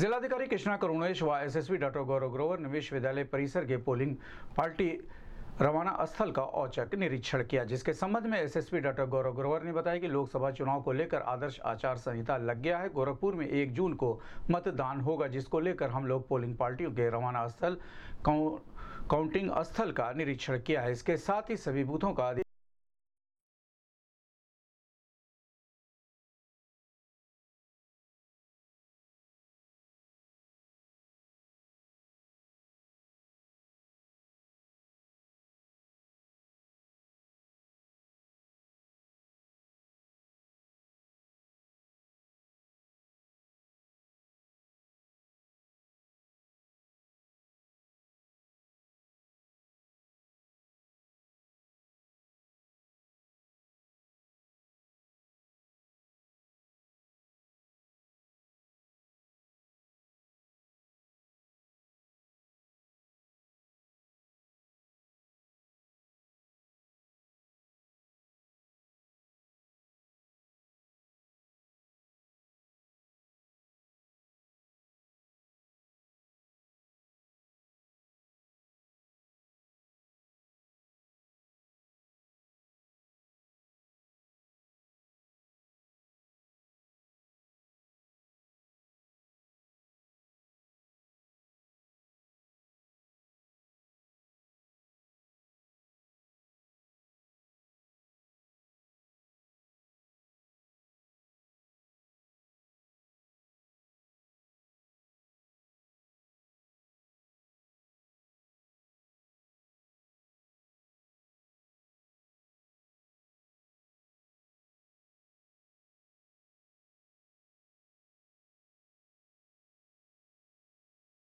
जिलाधिकारी कृष्णा करुणेश व S S गौरव ग्रोवर ने विश्वविद्यालय परिसर के पोलिंग पार्टी रवाना स्थल का औचक निरीक्षण किया जिसके संबंध में एसएसपी डॉक्टर गौरव ग्रोवर ने बताया कि लोकसभा चुनाव को लेकर आदर्श आचार संहिता लग गया है गोरखपुर में एक जून को मतदान होगा जिसको लेकर हम लोग पोलिंग पार्टियों के रवाना स्थल काउंटिंग स्थल का निरीक्षण किया है इसके साथ ही सभी बूथों का